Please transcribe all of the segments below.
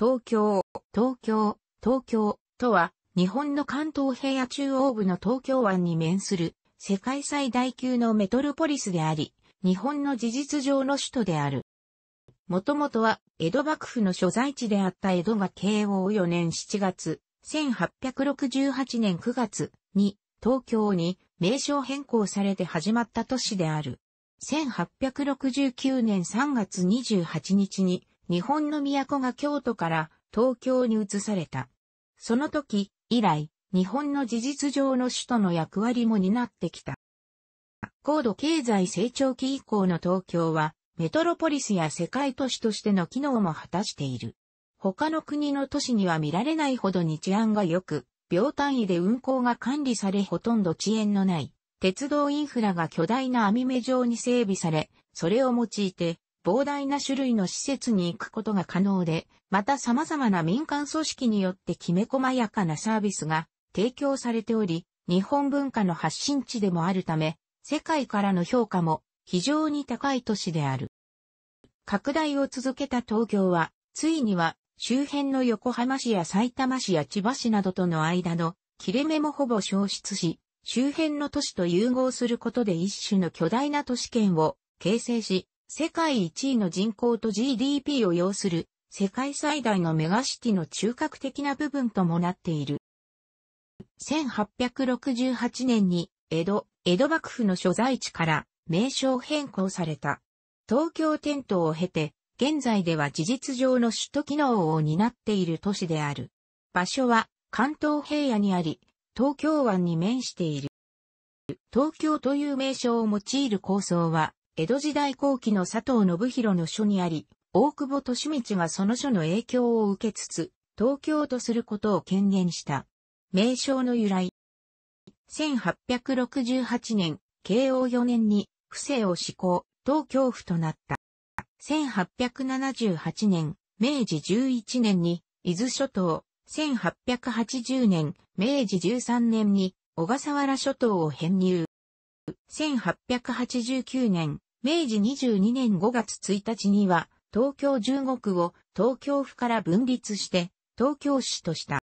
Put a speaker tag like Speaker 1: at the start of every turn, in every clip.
Speaker 1: 東京、東京、東京とは、日本の関東平野中央部の東京湾に面する世界最大級のメトロポリスであり、日本の事実上の首都である。もともとは江戸幕府の所在地であった江戸が慶応4年7月、1868年9月に東京に名称変更されて始まった都市である。1869年3月28日に日本の都が京都から東京に移された。その時以来、日本の事実上の首都の役割も担ってきた。高度経済成長期以降の東京は、メトロポリスや世界都市としての機能も果たしている。他の国の都市には見られないほどに治安が良く、秒単位で運行が管理されほとんど遅延のない、鉄道インフラが巨大な網目状に整備され、それを用いて膨大な種類の施設に行くことが可能で、また様々な民間組織によってきめ細やかなサービスが提供されており、日本文化の発信地でもあるため、世界からの評価も非常に高い都市である。拡大を続けた東京は、ついには周辺の横浜市や埼玉市や千葉市などとの間の切れ目もほぼ消失し、周辺の都市と融合することで一種の巨大な都市圏を形成し、世界1位の人口と GDP を要する世界最大のメガシティの中核的な部分ともなっている。1868年に江戸、江戸幕府の所在地から名称変更された。東京転倒を経て、現在では事実上の首都機能を担っている都市である。場所は関東平野にあり、東京湾に面している。東京という名称を用いる構想は、江戸時代後期の佐藤信弘の書にあり、大久保利道がその書の影響を受けつつ、東京とすることを権限した。名称の由来。1868年、慶応4年に、不正を施行、東京府となった。1878年、明治11年に、伊豆諸島、1880年、明治13年に、小笠原諸島を編入。1889年、明治22年5月1日には、東京15区を東京府から分立して、東京市とした。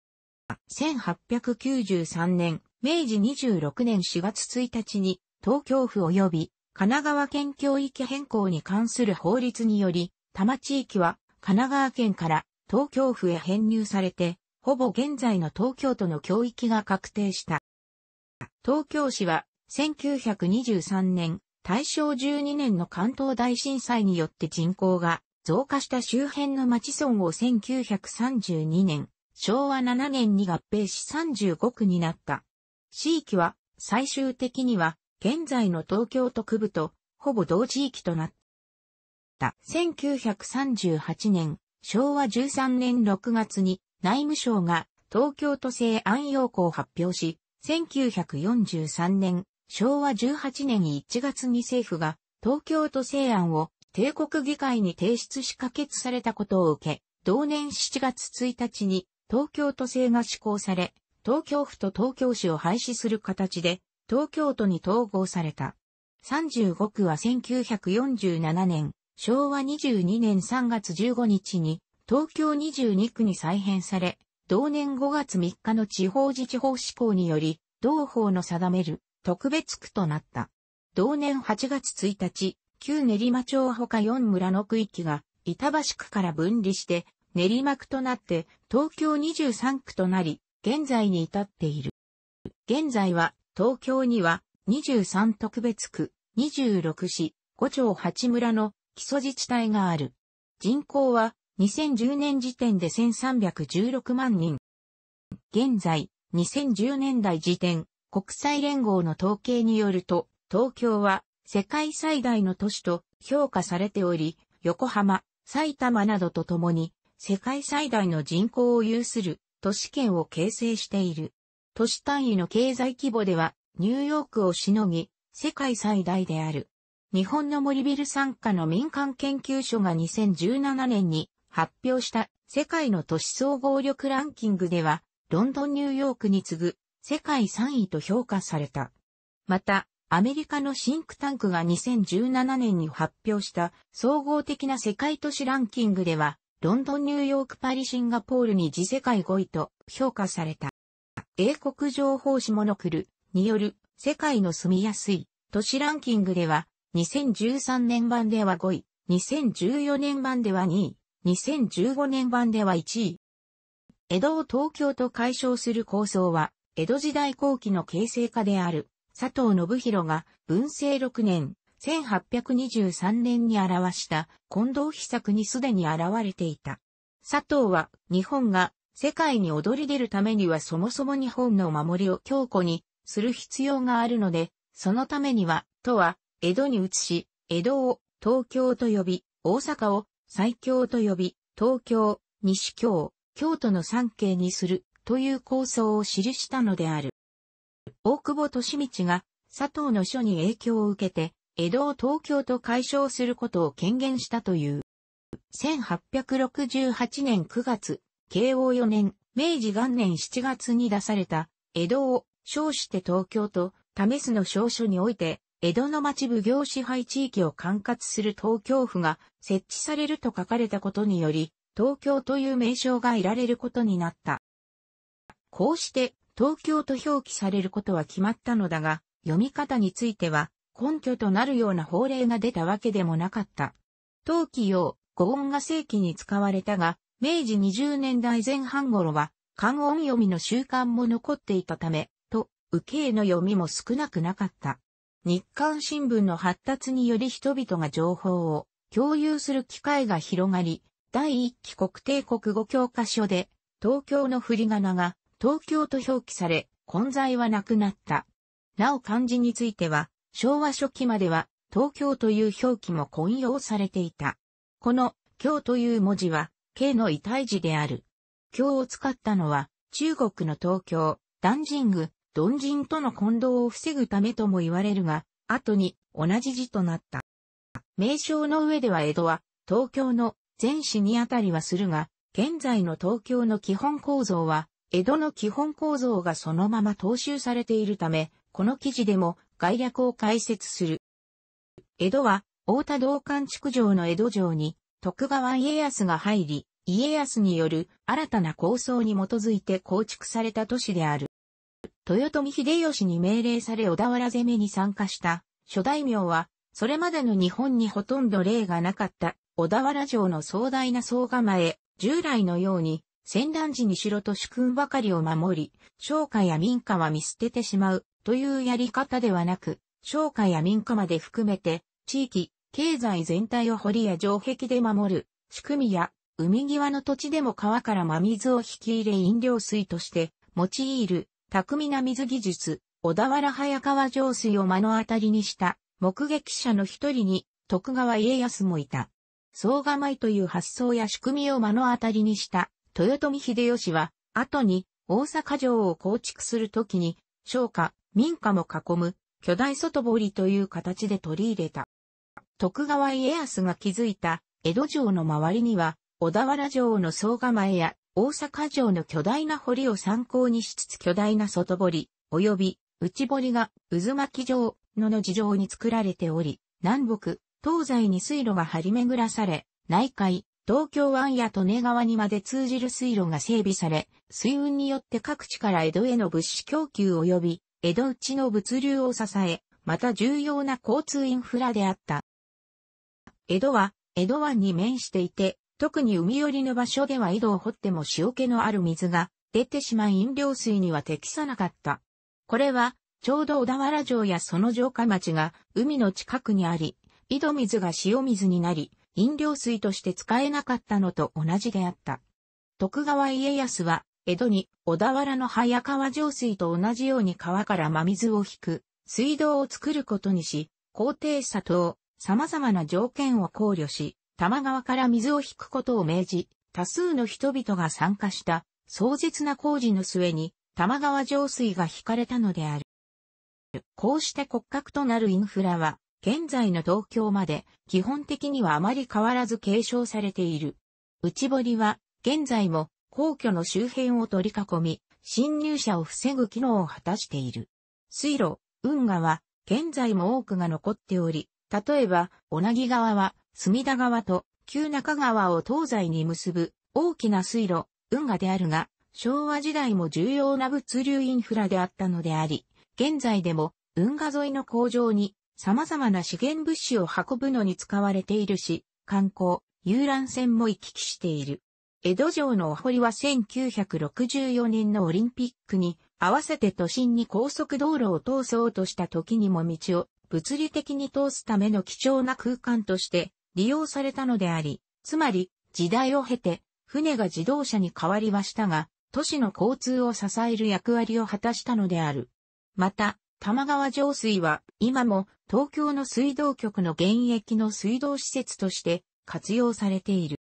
Speaker 1: 1893年、明治26年4月1日に、東京府及び神奈川県教域変更に関する法律により、多摩地域は神奈川県から東京府へ編入されて、ほぼ現在の東京都の教域が確定した。東京市は1923年大正12年の関東大震災によって人口が増加した周辺の町村を1932年、昭和7年に合併し35区になった。地域は最終的には現在の東京都区部とほぼ同地域となった。1938年、昭和13年6月に内務省が東京都政安陽庫を発表し、1943年昭和18年1月に政府が東京都政案を帝国議会に提出し可決されたことを受け、同年7月1日に東京都政が施行され、東京府と東京市を廃止する形で東京都に統合された。35区は1947年、昭和22年3月15日に東京22区に再編され、同年5月3日の地方自治法施行により、同法の定める特別区となった。同年8月1日、旧練馬町他4村の区域が板橋区から分離して練馬区となって東京23区となり、現在に至っている。現在は東京には23特別区、26市、5町8村の基礎自治体がある。人口は2010年時点で1316万人。現在、2010年代時点、国際連合の統計によると、東京は世界最大の都市と評価されており、横浜、埼玉などとともに世界最大の人口を有する都市圏を形成している。都市単位の経済規模ではニューヨークをしのぎ世界最大である。日本の森ビル参加の民間研究所が2017年に発表した世界の都市総合力ランキングではロンドンニューヨークに次ぐ世界3位と評価された。また、アメリカのシンクタンクが2017年に発表した総合的な世界都市ランキングでは、ロンドン、ニューヨーク、パリ、シンガポールに次世界5位と評価された。英国情報誌モノクルによる世界の住みやすい都市ランキングでは、2013年版では5位、2014年版では2位、2015年版では1位。江戸を東京と解消する構想は、江戸時代後期の形成家である佐藤信弘が文政6年1823年に表した近藤秘策にすでに現れていた。佐藤は日本が世界に躍り出るためにはそもそも日本の守りを強固にする必要があるので、そのためには、とは江戸に移し、江戸を東京と呼び、大阪を最強と呼び、東京、西京、京都の三景にするという構想を記したのである。大久保利道が佐藤の書に影響を受けて、江戸を東京と解消することを権限したという。1868年9月、慶応4年、明治元年7月に出された、江戸を称して東京と、為すの証書において、江戸の町奉行支配地域を管轄する東京府が設置されると書かれたことにより、東京という名称がいられることになった。こうして東京と表記されることは決まったのだが、読み方については根拠となるような法令が出たわけでもなかった。陶器用、語音が正規に使われたが、明治20年代前半頃は、漢音読みの習慣も残っていたため、と、け傾の読みも少なくなかった。日刊新聞の発達により人々が情報を共有する機会が広がり、第一期国定国語教科書で、東京の振り仮名が東京と表記され、混在はなくなった。なお漢字については、昭和初期までは、東京という表記も混用されていた。この、京という文字は、京の遺体字である。京を使ったのは、中国の東京、ダンジング、ドンジンとの混同を防ぐためとも言われるが、後に同じ字となった。名称の上では江戸は、東京の全市にあたりはするが、現在の東京の基本構造は、江戸の基本構造がそのまま踏襲されているため、この記事でも概略を解説する。江戸は、大田道館築城の江戸城に、徳川家康が入り、家康による新たな構想に基づいて構築された都市である。豊臣秀吉に命令され小田原攻めに参加した諸大名は、それまでの日本にほとんど例がなかった小田原城の壮大な総構え、従来のように戦乱時に城と主君ばかりを守り、商家や民家は見捨ててしまうというやり方ではなく、商家や民家まで含めて、地域、経済全体を堀や城壁で守る、仕組みや、海際の土地でも川から真水を引き入れ飲料水として、用いる、巧みな水技術、小田原早川上水を目の当たりにした、目撃者の一人に、徳川家康もいた。総構という発想や仕組みを目の当たりにした、豊臣秀吉は、後に大阪城を構築するときに、商家、民家も囲む巨大外堀という形で取り入れた。徳川家康が築いた江戸城の周りには、小田原城の総構えや大阪城の巨大な堀を参考にしつつ巨大な外堀、及び内堀が渦巻城のの地上に作られており、南北、東西に水路が張り巡らされ、内海、東京湾や利根川にまで通じる水路が整備され、水運によって各地から江戸への物資供給及び、江戸内の物流を支え、また重要な交通インフラであった。江戸は、江戸湾に面していて、特に海寄りの場所では井戸を掘っても塩気のある水が出てしまい飲料水には適さなかった。これは、ちょうど小田原城やその城下町が海の近くにあり、井戸水が塩水になり、飲料水として使えなかったのと同じであった。徳川家康は、江戸に小田原の早川上水と同じように川から真水を引く、水道を作ることにし、高低砂糖、様々な条件を考慮し、多摩川から水を引くことを命じ、多数の人々が参加した壮絶な工事の末に多摩川上水が引かれたのである。こうして骨格となるインフラは現在の東京まで基本的にはあまり変わらず継承されている。内堀は現在も皇居の周辺を取り囲み、侵入者を防ぐ機能を果たしている。水路、運河は現在も多くが残っており、例えば、小名木川は隅田川と旧中川を東西に結ぶ大きな水路、運河であるが、昭和時代も重要な物流インフラであったのであり、現在でも運河沿いの工場に様々な資源物資を運ぶのに使われているし、観光、遊覧船も行き来している。江戸城のお堀は1964年のオリンピックに合わせて都心に高速道路を通そうとした時にも道を物理的に通すための貴重な空間として利用されたのであり、つまり時代を経て船が自動車に変わりましたが、都市の交通を支える役割を果たしたのである。また、玉川上水は今も東京の水道局の現役の水道施設として活用されている。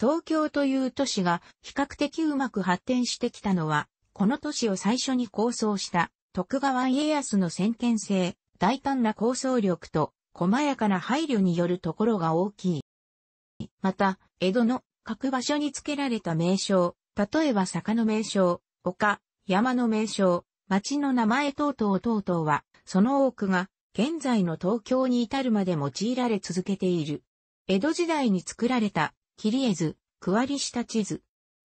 Speaker 1: 東京という都市が比較的うまく発展してきたのは、この都市を最初に構想した徳川家康の先見性、大胆な構想力と細やかな配慮によるところが大きい。また、江戸の各場所に付けられた名称、例えば坂の名称、丘、山の名称、町の名前等々等々は、その多くが現在の東京に至るまで用いられ続けている。江戸時代に作られた、切り絵図、区割りした地図。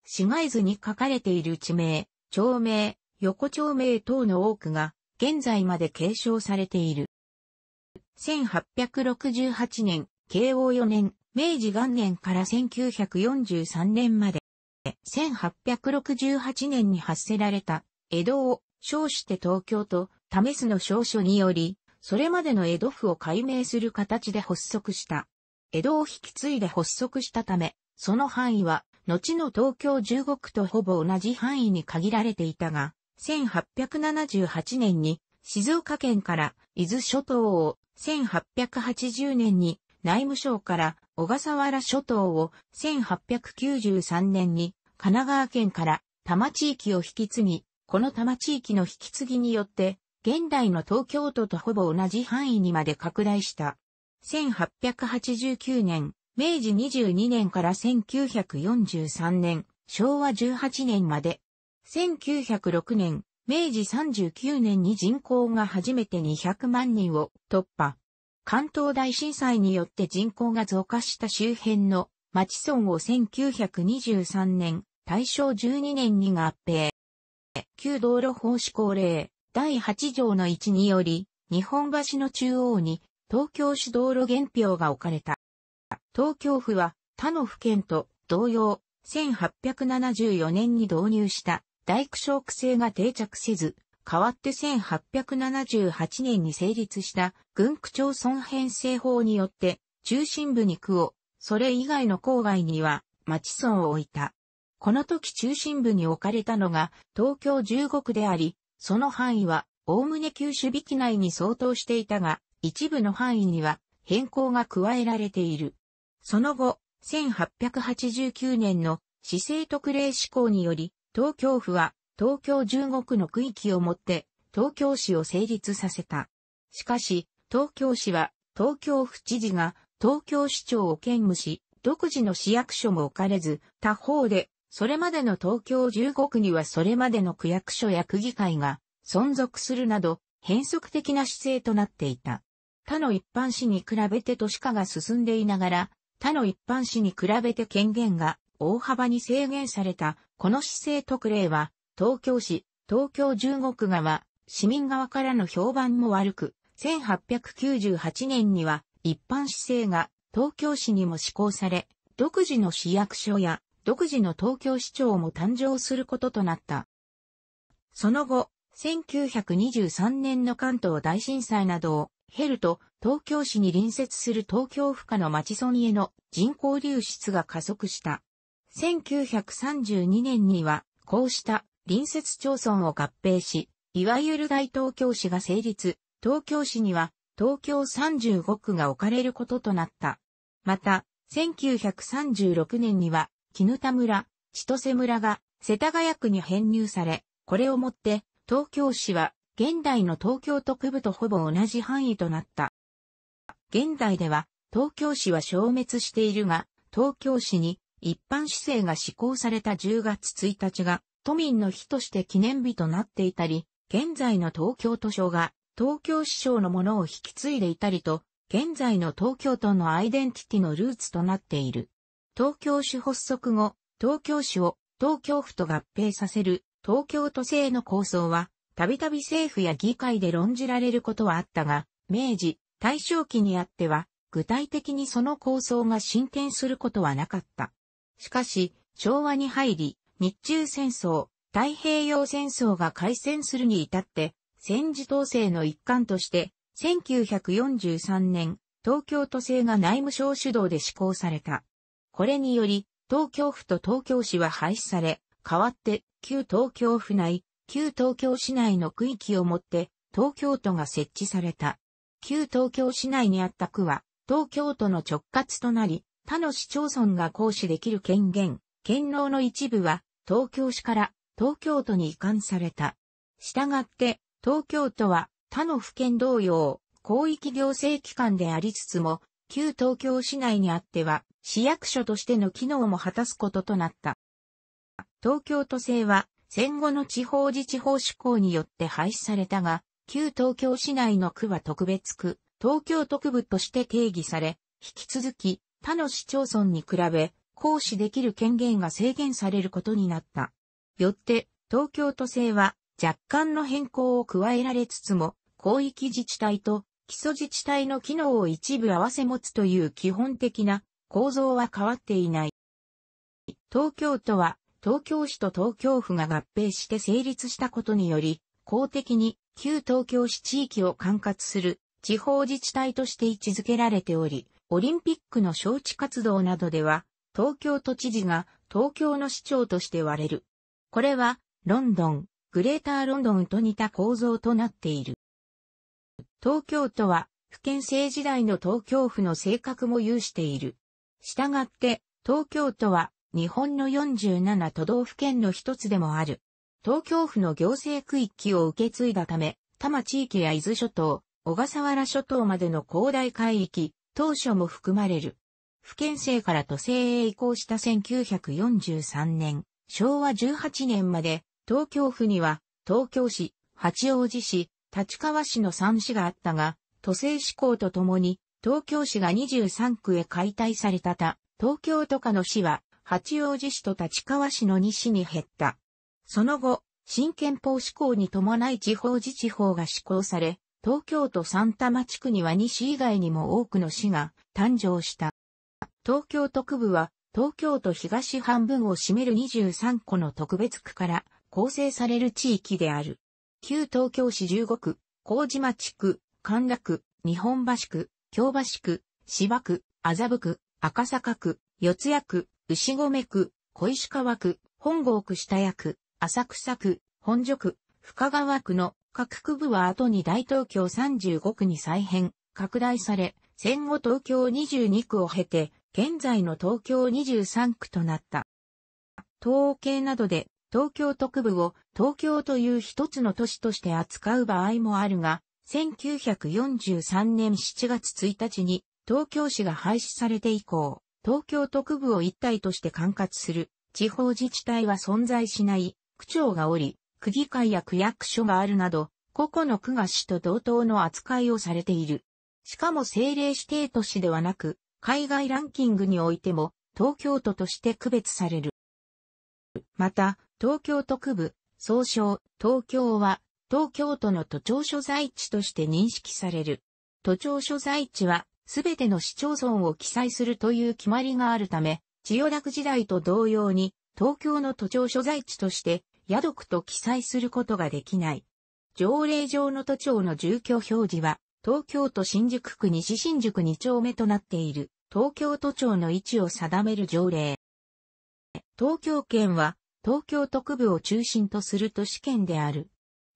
Speaker 1: 市街図に書かれている地名、町名、横町名等の多くが、現在まで継承されている。1868年、慶応4年、明治元年から1943年まで、1868年に発せられた、江戸を、称して東京と、試すの証書により、それまでの江戸府を解明する形で発足した。江戸を引き継いで発足したため、その範囲は、後の東京十国とほぼ同じ範囲に限られていたが、1878年に静岡県から伊豆諸島を、1880年に内務省から小笠原諸島を、1893年に神奈川県から多摩地域を引き継ぎ、この多摩地域の引き継ぎによって現代の東京都とほぼ同じ範囲にまで拡大した。1889年、明治22年から1943年、昭和18年まで。1906年、明治39年に人口が初めて200万人を突破。関東大震災によって人口が増加した周辺の町村を1923年、大正12年に合併。旧道路法施行令、第8条の置により、日本橋の中央に東京市道路原表が置かれた。東京府は他の府県と同様、1874年に導入した大工小区制が定着せず、代わって1878年に成立した軍区町村編成法によって中心部に区を、それ以外の郊外には町村を置いた。この時中心部に置かれたのが東京15区であり、その範囲は、おおむね守備引内に相当していたが、一部の範囲には変更が加えられている。その後、1889年の市政特例施行により、東京府は東京15区の区域をもって東京市を成立させた。しかし、東京市は東京府知事が東京市長を兼務し、独自の市役所も置かれず、他方でそれまでの東京15区にはそれまでの区役所や区議会が存続するなど変則的な姿勢となっていた。他の一般市に比べて都市化が進んでいながら、他の一般市に比べて権限が大幅に制限された、この姿勢特例は、東京市、東京中国区側、市民側からの評判も悪く、1898年には一般市政が東京市にも施行され、独自の市役所や独自の東京市長も誕生することとなった。その後、1923年の関東大震災などを経ると、東京市に隣接する東京府下の町村への人口流出が加速した。1932年には、こうした隣接町村を合併し、いわゆる大東京市が成立、東京市には東京35区が置かれることとなった。また、1936年には絹田村、千歳村が世田谷区に編入され、これをもって東京市は現代の東京都区部とほぼ同じ範囲となった。現代では東京市は消滅しているが、東京市に一般市政が施行された10月1日が都民の日として記念日となっていたり、現在の東京都庁が東京市長のものを引き継いでいたりと、現在の東京都のアイデンティティのルーツとなっている。東京市発足後、東京市を東京府と合併させる東京都政の構想は、たびたび政府や議会で論じられることはあったが、明治、大正期にあっては、具体的にその構想が進展することはなかった。しかし、昭和に入り、日中戦争、太平洋戦争が開戦するに至って、戦時統制の一環として、1943年、東京都政が内務省主導で施行された。これにより、東京府と東京市は廃止され、代わって旧東京府内、旧東京市内の区域をもって東京都が設置された。旧東京市内にあった区は東京都の直轄となり、他の市町村が行使できる権限、権能の一部は東京市から東京都に移管された。したがって東京都は他の府県同様、広域行政機関でありつつも旧東京市内にあっては、市役所としての機能も果たすこととなった。東京都政は、戦後の地方自治法施行によって廃止されたが、旧東京市内の区は特別区、東京特部として定義され、引き続き他の市町村に比べ、行使できる権限が制限されることになった。よって、東京都政は若干の変更を加えられつつも、広域自治体と基礎自治体の機能を一部合わせ持つという基本的な構造は変わっていない。東京都は東京市と東京府が合併して成立したことにより、公的に旧東京市地域を管轄する地方自治体として位置づけられており、オリンピックの招致活動などでは、東京都知事が東京の市長として割れる。これは、ロンドン、グレーターロンドンと似た構造となっている。東京都は、府県制時代の東京府の性格も有している。したがって、東京都は、日本の47都道府県の一つでもある。東京府の行政区域を受け継いだため、多摩地域や伊豆諸島、小笠原諸島までの広大海域、当初も含まれる。府県制から都政へ移行した1943年、昭和18年まで、東京府には、東京市、八王子市、立川市の3市があったが、都政志向とともに、東京市が23区へ解体されたた、東京都下の市は、八王子市と立川市の2市に減った。その後、新憲法施行に伴い地方自治法が施行され、東京都三多摩地区には2市以外にも多くの市が誕生した。東京都区部は、東京都東半分を占める23個の特別区から構成される地域である。旧東京市15区、麹町区、神楽区、日本橋区、京橋区、芝区、麻布区、赤坂区、四谷区、牛込区、小石川区、本郷区下谷区、浅草区、本所区、深川区の各区部は後に大東京35区に再編、拡大され、戦後東京22区を経て、現在の東京23区となった。統計などで東京特部を東京という一つの都市として扱う場合もあるが、1943年7月1日に東京市が廃止されて以降、東京特部を一体として管轄する地方自治体は存在しない、区長がおり、区議会や区役所があるなど、個々の区が市と同等の扱いをされている。しかも政令指定都市ではなく、海外ランキングにおいても東京都として区別される。また、東京特部、総称、東京は、東京都の都庁所在地として認識される。都庁所在地は、すべての市町村を記載するという決まりがあるため、千代田区時代と同様に、東京の都庁所在地として、宿区と記載することができない。条例上の都庁の住居表示は、東京都新宿区西新宿2丁目となっている、東京都庁の位置を定める条例。東京圏は、東京都区部を中心とする都市圏である。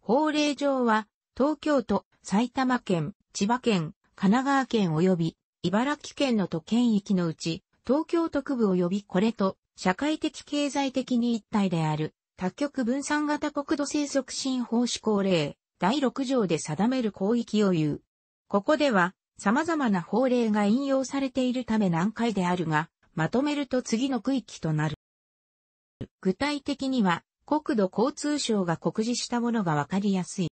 Speaker 1: 法令上は、東京都、埼玉県、千葉県、神奈川県及び、茨城県の都県域のうち、東京都区部及びこれと、社会的経済的に一体である、多極分散型国土生息新法施行令、第6条で定める広域を言う。ここでは、様々な法令が引用されているため難解であるが、まとめると次の区域となる。具体的には、国土交通省が告示したものがわかりやすい。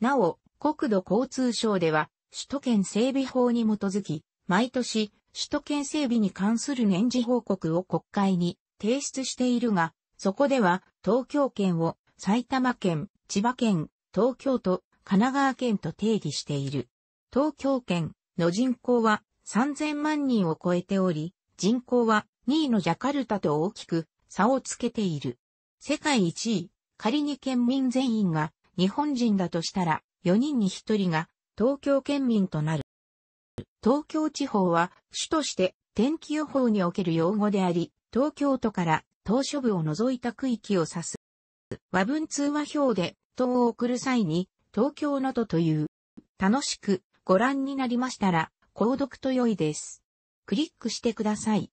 Speaker 1: なお、国土交通省では、首都圏整備法に基づき、毎年、首都圏整備に関する年次報告を国会に提出しているが、そこでは、東京圏を埼玉県、千葉県、東京都、神奈川県と定義している。東京圏の人口は3000万人を超えており、人口は2位のジャカルタと大きく差をつけている。世界1位、仮に県民全員が日本人だとしたら、4人に1人が東京県民となる。東京地方は主として天気予報における用語であり、東京都から島し部を除いた区域を指す。和文通話表で等を送る際に、東京の都という。楽しくご覧になりましたら、購読と良いです。クリックしてください。